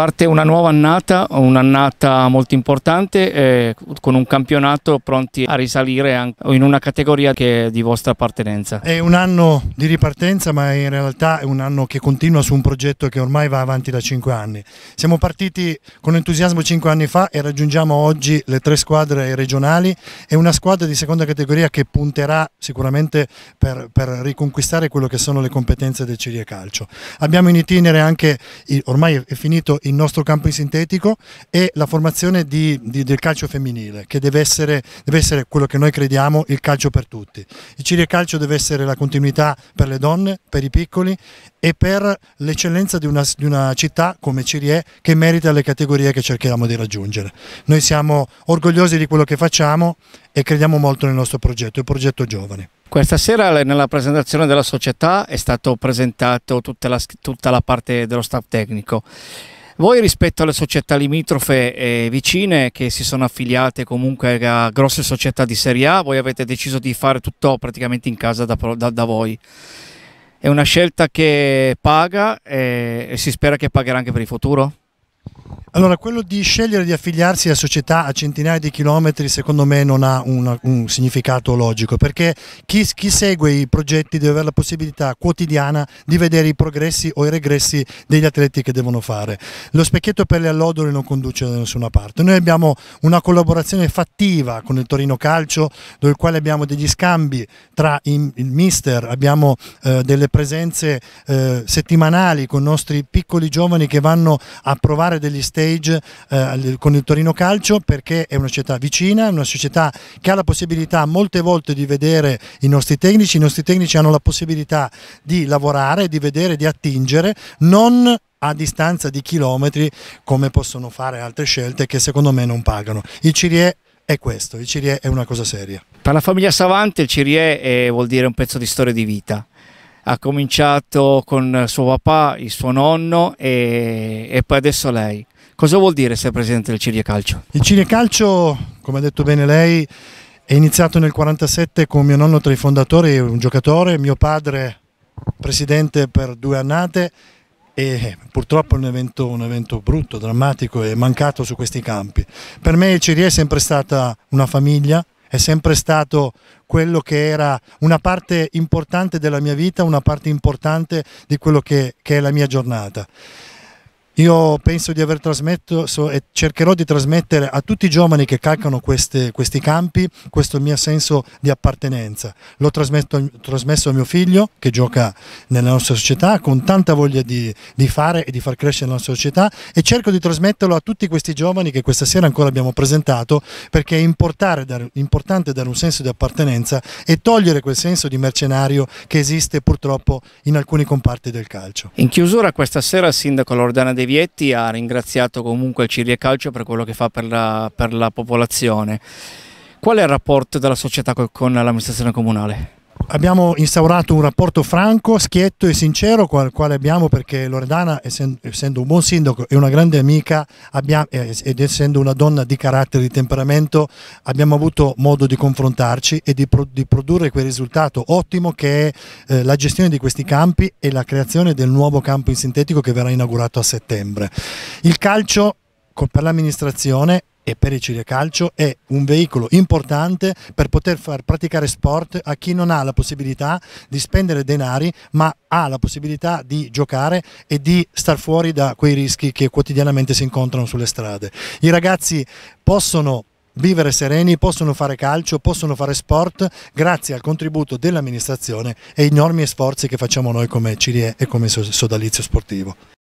Parte una nuova annata, un'annata molto importante, eh, con un campionato pronti a risalire anche in una categoria che è di vostra appartenenza. È un anno di ripartenza, ma in realtà è un anno che continua su un progetto che ormai va avanti da cinque anni. Siamo partiti con entusiasmo cinque anni fa e raggiungiamo oggi le tre squadre regionali e una squadra di seconda categoria che punterà sicuramente per, per riconquistare quello che sono le competenze del Ciria Calcio. Abbiamo in itinere anche, ormai è finito il il nostro campo in sintetico e la formazione di, di, del calcio femminile, che deve essere, deve essere, quello che noi crediamo il calcio per tutti. Il Ciria Calcio deve essere la continuità per le donne, per i piccoli e per l'eccellenza di, di una, città come Cirie che merita le categorie che cerchiamo di raggiungere. Noi siamo orgogliosi di quello che facciamo e crediamo molto nel nostro progetto, il progetto Giovani. Questa sera nella presentazione della società è stato presentato tutta la, tutta la parte dello staff tecnico. Voi rispetto alle società limitrofe e eh, vicine che si sono affiliate comunque a grosse società di Serie A, voi avete deciso di fare tutto praticamente in casa da, da, da voi. È una scelta che paga e, eh, e si spera che pagherà anche per il futuro? Allora, quello di scegliere di affiliarsi a società a centinaia di chilometri secondo me non ha un, un significato logico, perché chi, chi, segue i progetti deve avere la possibilità quotidiana di vedere i progressi o i regressi degli atleti che devono fare. Lo specchietto per le allodole non conduce da nessuna parte. Noi abbiamo una collaborazione fattiva con il Torino Calcio, dove quale abbiamo degli scambi tra il mister, abbiamo eh, delle presenze eh, settimanali con i nostri piccoli giovani che vanno a provare degli stessi stage eh, con il Torino Calcio perché è una società vicina, una società che ha la possibilità molte volte di vedere i nostri tecnici, i nostri tecnici hanno la possibilità di lavorare, di vedere, di attingere, non a distanza di chilometri come possono fare altre scelte che secondo me non pagano. Il Cirie è questo, il Cirie è una cosa seria. Per la famiglia Savante il Cirie è, vuol dire un pezzo di storia di vita. Ha cominciato con suo papà, il suo nonno e, e poi adesso lei. Cosa vuol dire essere presidente del Cirie Calcio? Il Cirie Calcio, come ha detto bene lei, è iniziato nel 1947 con mio nonno tra i fondatori, un giocatore, mio padre presidente per due annate e eh, purtroppo è un evento, un evento brutto, drammatico e mancato su questi campi. Per me il Cirie è sempre stata una famiglia, è sempre stato quello che era una parte importante della mia vita, una parte importante di quello che, che è la mia giornata. Io penso di aver trasmesso e cercherò di trasmettere a tutti i giovani che calcano queste, questi campi questo mio senso di appartenenza. L'ho trasmesso a mio figlio che gioca nella nostra società con tanta voglia di, di, fare e di far crescere la nostra società e cerco di trasmetterlo a tutti questi giovani che questa sera ancora abbiamo presentato perché è dare, importante dare un senso di appartenenza e togliere quel senso di mercenario che esiste purtroppo in alcuni comparti del calcio. In chiusura questa sera Sindaco Lordana Devi Vietti ha ringraziato comunque il Cirie Calcio per quello che fa per la, per la popolazione. Qual è il rapporto della società con l'amministrazione comunale? abbiamo instaurato un rapporto franco, schietto e sincero con quale abbiamo perché Loredana essendo un buon sindaco e una grande amica abbiamo, eh, ed essendo una donna di carattere, di temperamento abbiamo avuto modo di confrontarci e di, produrre quel risultato ottimo che è eh, la gestione di questi campi e la creazione del nuovo campo in sintetico che verrà inaugurato a settembre. Il calcio per l'amministrazione e per il Ciriacalcio è un veicolo importante per poter far praticare sport a chi non ha la possibilità di spendere denari ma ha la possibilità di giocare e di star fuori da quei rischi che quotidianamente si incontrano sulle strade. I ragazzi possono vivere sereni, possono fare calcio, possono fare sport grazie al contributo dell'amministrazione e enormi sforzi che facciamo noi come Cirie e come sodalizio sportivo.